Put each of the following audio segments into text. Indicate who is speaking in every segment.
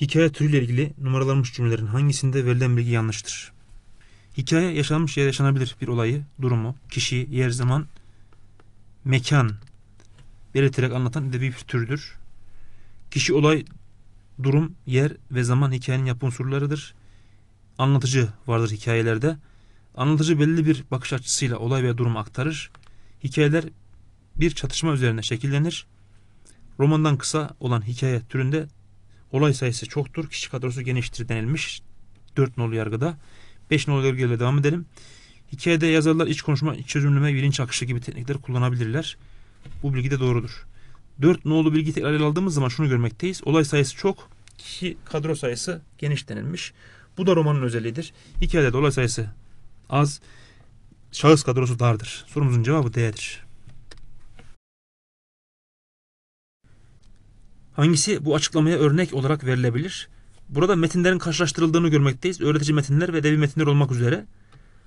Speaker 1: Hikaye türüyle ilgili numaralanmış cümlelerin hangisinde verilen bilgi yanlıştır? Hikaye yaşanmış ya yaşanabilir bir olayı, durumu, kişiyi, yer, zaman, mekan belirterek anlatan edebi bir türdür. Kişi, olay, durum, yer ve zaman hikayenin yapı unsurlarıdır. Anlatıcı vardır hikayelerde. Anlatıcı belli bir bakış açısıyla olay veya durumu aktarır. Hikayeler bir çatışma üzerine şekillenir. Romandan kısa olan hikaye türünde Olay sayısı çoktur. Kişi kadrosu geniştir denilmiş. 4 nolu yargıda. 5 nolu yargıyla devam edelim. Hikayede yazarlar iç konuşma, iç çözümleme, bilinç akışı gibi teknikler kullanabilirler. Bu bilgi de doğrudur. 4 nolu bilgi tekrar ele aldığımız zaman şunu görmekteyiz. Olay sayısı çok, kişi kadro sayısı geniş denilmiş. Bu da romanın özelliğidir. Hikayede de olay sayısı az, şahıs kadrosu dardır. Sorumuzun cevabı D'dir. Hangisi bu açıklamaya örnek olarak verilebilir? Burada metinlerin karşılaştırıldığını görmekteyiz. Öğretici metinler ve devi metinler olmak üzere.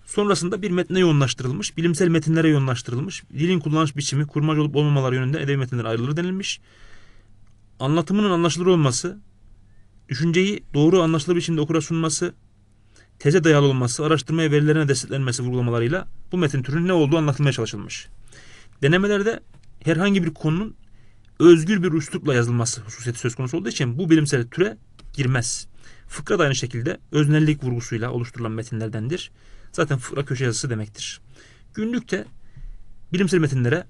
Speaker 1: Sonrasında bir metne yoğunlaştırılmış, bilimsel metinlere yoğunlaştırılmış, dilin kullanış biçimi, kurmaca olup olmamaları yönünde edebi metinler ayrılır denilmiş. Anlatımının anlaşılır olması, düşünceyi doğru anlaşılır biçimde okura sunması, teze dayalı olması, araştırmaya verilerine desteklenmesi vurgulamalarıyla bu metin türünün ne olduğu anlatılmaya çalışılmış. Denemelerde herhangi bir konunun özgür bir uçlukla yazılması hususiyeti söz konusu olduğu için bu bilimsel türe girmez. Fıkra da aynı şekilde öznellik vurgusuyla oluşturulan metinlerdendir. Zaten fıkra köşe yazısı demektir. Günlükte bilimsel metinlere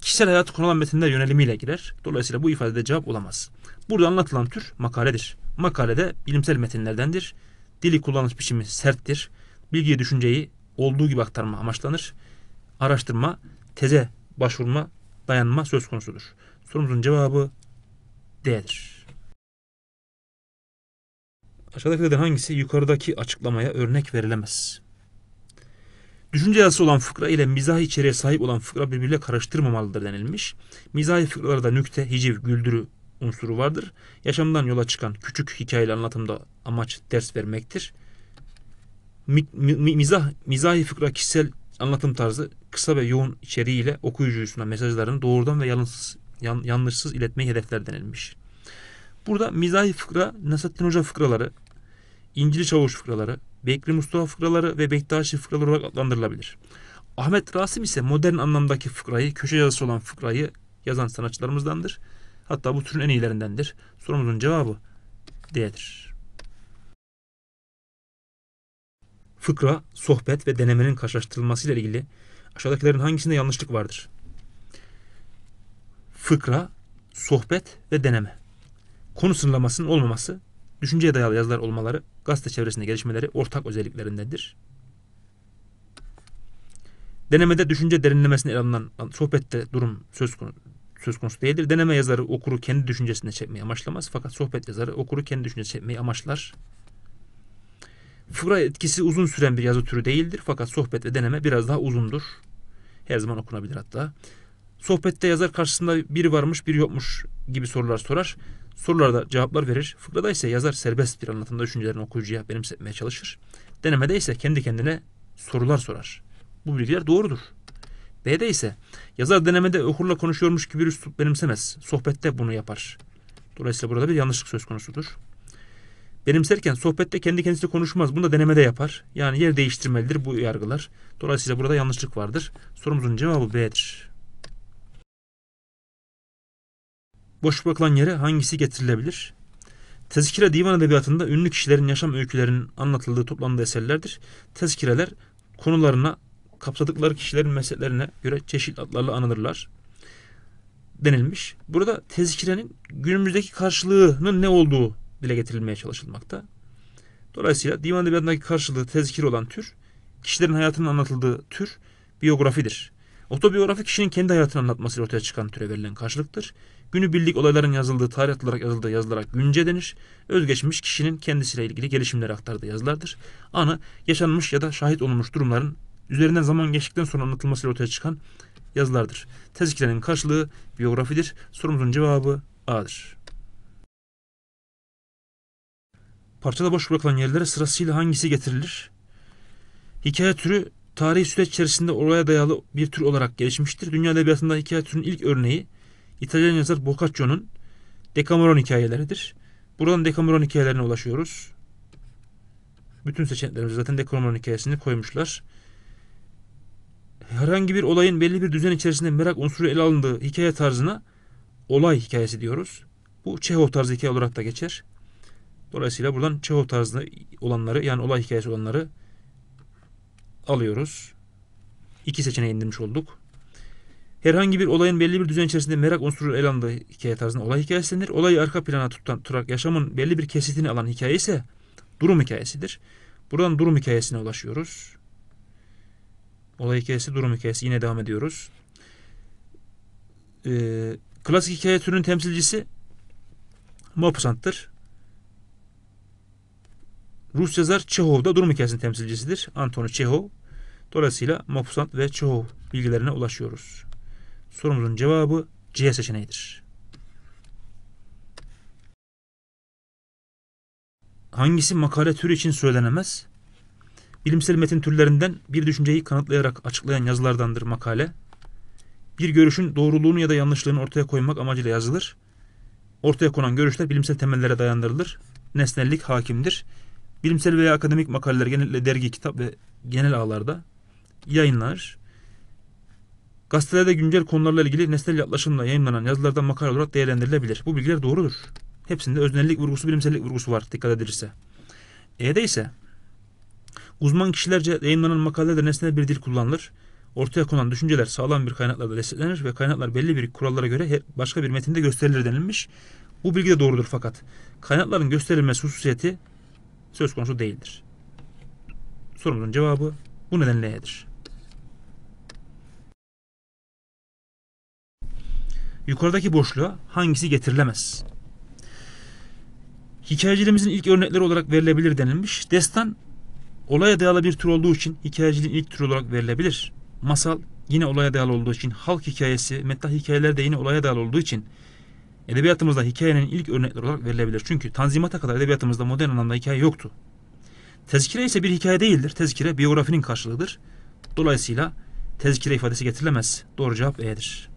Speaker 1: kişisel hayat konulan metinler yönelimiyle girer. Dolayısıyla bu ifadede cevap olamaz. Burada anlatılan tür makaledir. Makalede bilimsel metinlerdendir. Dili kullanış biçimi serttir. Bilgiyi, düşünceyi olduğu gibi aktarma amaçlanır. Araştırma, teze başvurma, dayanma söz konusudur. Sorumuzun cevabı D'dir. Aşağıdakilerden hangisi yukarıdaki açıklamaya örnek verilemez? Düşünce yazısı olan fıkra ile mizah içeriğe sahip olan fıkra birbiriyle karıştırmamalıdır denilmiş. Mizahi fıkralarda nükte, hiciv, güldürü unsuru vardır. Yaşamdan yola çıkan küçük hikayeli anlatımda amaç ders vermektir. Mi, mi, mizah, mizahi fıkra kişisel anlatım tarzı kısa ve yoğun içeriğiyle okuyucusuna mesajlarını doğrudan ve yalınsız yan, yanlışsız iletmeyi hedefler denilmiş. Burada mizahi fıkra, Nasrettin Hoca fıkraları, İncili Çavuş fıkraları, Bekri Mustafa fıkraları ve Bektaşi fıkraları olarak adlandırılabilir. Ahmet Rasim ise modern anlamdaki fıkrayı, köşe yazısı olan fıkrayı yazan sanatçılarımızdandır. Hatta bu türün en iyilerindendir. Sorumuzun cevabı D'dir. Fıkra, sohbet ve denemenin karşılaştırılmasıyla ilgili aşağıdakilerin hangisinde yanlışlık vardır? fıkra, sohbet ve deneme. Konu sınırlamasının olmaması, düşünceye dayalı yazılar olmaları, gazete çevresinde gelişmeleri ortak özelliklerindedir. Denemede düşünce derinlemesine ele alınan sohbette durum söz konusu, söz konusu değildir. Deneme yazarı okuru kendi düşüncesine çekmeyi amaçlamaz. Fakat sohbet yazarı okuru kendi düşüncesine çekmeyi amaçlar. Fıkra etkisi uzun süren bir yazı türü değildir. Fakat sohbet ve deneme biraz daha uzundur. Her zaman okunabilir hatta. Sohbette yazar karşısında biri varmış biri yokmuş gibi sorular sorar. Sorularda cevaplar verir. Fıkrada ise yazar serbest bir anlatımda düşüncelerini okuyucuya benimsetmeye çalışır. Denemede ise kendi kendine sorular sorar. Bu bilgiler doğrudur. B'de ise yazar denemede okurla konuşuyormuş gibi bir üslup benimsemez. Sohbette bunu yapar. Dolayısıyla burada bir yanlışlık söz konusudur. Benimserken sohbette kendi kendisiyle konuşmaz. Bunu da denemede yapar. Yani yer değiştirmelidir bu yargılar. Dolayısıyla burada yanlışlık vardır. Sorumuzun cevabı B'dir. Boş bırakılan yere hangisi getirilebilir? Tezkire divan edebiyatında ünlü kişilerin yaşam öykülerinin anlatıldığı toplandığı eserlerdir. Tezkireler konularına, kapsadıkları kişilerin mesleklerine göre çeşitli adlarla anılırlar denilmiş. Burada tezkirenin günümüzdeki karşılığının ne olduğu dile getirilmeye çalışılmakta. Dolayısıyla divan edebiyatındaki karşılığı tezkir olan tür, kişilerin hayatının anlatıldığı tür biyografidir. Otobiyografi kişinin kendi hayatını anlatmasıyla ortaya çıkan türe verilen karşılıktır. Günü günübirlik olayların yazıldığı tarih olarak yazıldığı yazılarak günce denir. Özgeçmiş kişinin kendisiyle ilgili gelişimleri aktardığı yazılardır. Anı yaşanmış ya da şahit olunmuş durumların üzerinden zaman geçtikten sonra anlatılmasıyla ortaya çıkan yazılardır. Tezkilerin karşılığı biyografidir. Sorumuzun cevabı A'dır. Parçada boş bırakılan yerlere sırasıyla hangisi getirilir? Hikaye türü tarihi süreç içerisinde olaya dayalı bir tür olarak gelişmiştir. Dünya edebiyatında hikaye türünün ilk örneği İtalyan yazar Boccaccio'nun Dekameron hikayeleridir. Buradan Dekameron hikayelerine ulaşıyoruz. Bütün seçeneklerimiz zaten Dekameron hikayesini koymuşlar. Herhangi bir olayın belli bir düzen içerisinde merak unsuru ele alındığı hikaye tarzına olay hikayesi diyoruz. Bu Çehov tarzı hikaye olarak da geçer. Dolayısıyla buradan Çehov tarzında olanları yani olay hikayesi olanları alıyoruz. İki seçeneğe indirmiş olduk. Herhangi bir olayın belli bir düzen içerisinde merak unsuru ele alındığı hikaye tarzında olay hikayesi denir. Olayı arka plana tutan tutarak yaşamın belli bir kesitini alan hikaye ise durum hikayesidir. Buradan durum hikayesine ulaşıyoruz. Olay hikayesi, durum hikayesi. Yine devam ediyoruz. Ee, klasik hikaye türünün temsilcisi Maupassant'tır. Rus yazar Çehov da durum hikayesinin temsilcisidir. Antoni Çehov. Dolayısıyla Maupassant ve Çehov bilgilerine ulaşıyoruz. Sorumuzun cevabı C seçeneğidir. Hangisi makale türü için söylenemez? Bilimsel metin türlerinden bir düşünceyi kanıtlayarak açıklayan yazılardandır makale. Bir görüşün doğruluğunu ya da yanlışlığını ortaya koymak amacıyla yazılır. Ortaya konan görüşler bilimsel temellere dayandırılır. Nesnellik hakimdir. Bilimsel veya akademik makaleler genellikle dergi, kitap ve genel ağlarda yayınlanır. Gazetelerde güncel konularla ilgili nesnel yaklaşımla yayınlanan yazılardan makale olarak değerlendirilebilir. Bu bilgiler doğrudur. Hepsinde öznellik vurgusu, bilimsellik vurgusu var dikkat edilirse. E'de ise uzman kişilerce yayınlanan makalelerde nesnel bir dil kullanılır. Ortaya konan düşünceler sağlam bir kaynaklarda desteklenir ve kaynaklar belli bir kurallara göre başka bir metinde gösterilir denilmiş. Bu bilgi de doğrudur fakat kaynakların gösterilmesi hususiyeti söz konusu değildir. Sorumuzun cevabı bu nedenle E'dir. yukarıdaki boşluğa hangisi getirilemez? Hikayecilerimizin ilk örnekleri olarak verilebilir denilmiş. Destan olaya dayalı bir tür olduğu için hikayeciliğin ilk türü olarak verilebilir. Masal yine olaya dayalı olduğu için, halk hikayesi, metta hikayeler de yine olaya dayalı olduğu için edebiyatımızda hikayenin ilk örnekleri olarak verilebilir. Çünkü Tanzimat'a kadar edebiyatımızda modern anlamda hikaye yoktu. Tezkire ise bir hikaye değildir. Tezkire biyografinin karşılığıdır. Dolayısıyla tezkire ifadesi getirilemez. Doğru cevap E'dir.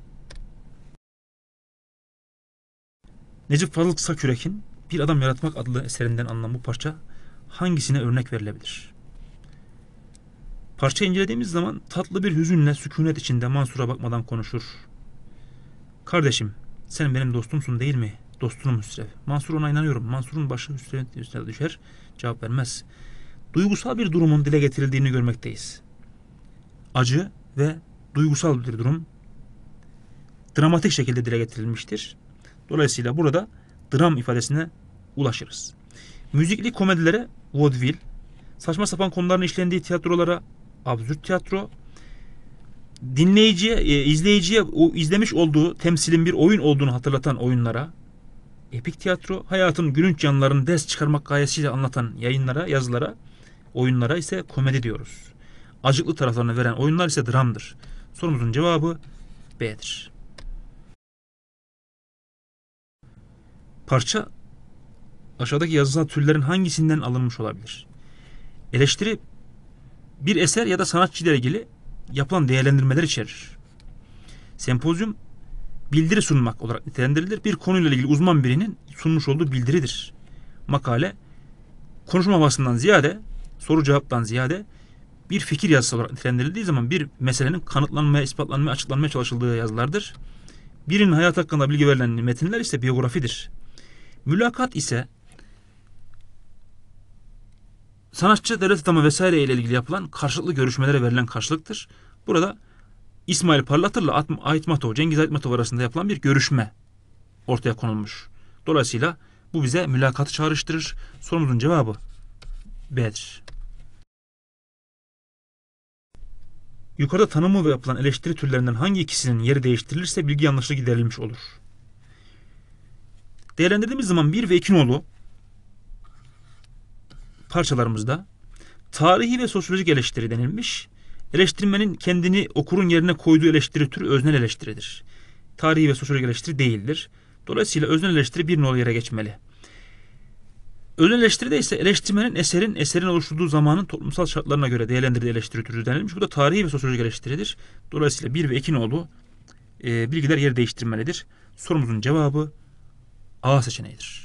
Speaker 1: Necip Fazıl Kısakürek'in Bir Adam Yaratmak adlı eserinden alınan bu parça hangisine örnek verilebilir? Parça incelediğimiz zaman tatlı bir hüzünle sükunet içinde Mansur'a bakmadan konuşur. Kardeşim sen benim dostumsun değil mi? Dostunum Hüsrev. Mansur ona inanıyorum. Mansur'un başı Hüsrev'in üstüne düşer. Cevap vermez. Duygusal bir durumun dile getirildiğini görmekteyiz. Acı ve duygusal bir durum dramatik şekilde dile getirilmiştir Dolayısıyla burada dram ifadesine ulaşırız. Müzikli komedilere vaudeville, saçma sapan konuların işlendiği tiyatrolara absürt tiyatro, dinleyiciye, e, izleyiciye o izlemiş olduğu temsilin bir oyun olduğunu hatırlatan oyunlara, epik tiyatro, hayatın gülünç yanlarını des çıkarmak gayesiyle anlatan yayınlara, yazılara, oyunlara ise komedi diyoruz. Acıklı taraflarını veren oyunlar ise dramdır. Sorumuzun cevabı B'dir. Parça aşağıdaki yazılan türlerin hangisinden alınmış olabilir? Eleştiri bir eser ya da sanatçı ile ilgili yapılan değerlendirmeler içerir. Sempozyum bildiri sunmak olarak nitelendirilir. Bir konuyla ilgili uzman birinin sunmuş olduğu bildiridir. Makale konuşma havasından ziyade soru cevaptan ziyade bir fikir yazısı olarak nitelendirildiği zaman bir meselenin kanıtlanmaya, ispatlanmaya, açıklanmaya çalışıldığı yazılardır. Birinin hayat hakkında bilgi verilen metinler ise biyografidir. Mülakat ise sanatçı, devlet adamı vesaire ile ilgili yapılan karşılıklı görüşmelere verilen karşılıktır. Burada İsmail Parlatır'la Aytmatov, Cengiz Aytmatov arasında yapılan bir görüşme ortaya konulmuş. Dolayısıyla bu bize mülakatı çağrıştırır. Sorumuzun cevabı B'dir. Yukarıda tanımı ve yapılan eleştiri türlerinden hangi ikisinin yeri değiştirilirse bilgi yanlışlığı giderilmiş olur. Değerlendirdiğimiz zaman 1 ve 2 nolu parçalarımızda tarihi ve sosyolojik eleştiri denilmiş. Eleştirmenin kendini okurun yerine koyduğu eleştiri türü öznel eleştiridir. Tarihi ve sosyolojik eleştiri değildir. Dolayısıyla öznel eleştiri bir nolu yere geçmeli. Öznel eleştiri de ise eleştirmenin eserin eserin oluşturduğu zamanın toplumsal şartlarına göre değerlendirdiği eleştiri türü denilmiş. Bu da tarihi ve sosyolojik eleştiridir. Dolayısıyla 1 ve 2 nolu e, bilgiler yer değiştirmelidir. Sorumuzun cevabı Assassinators.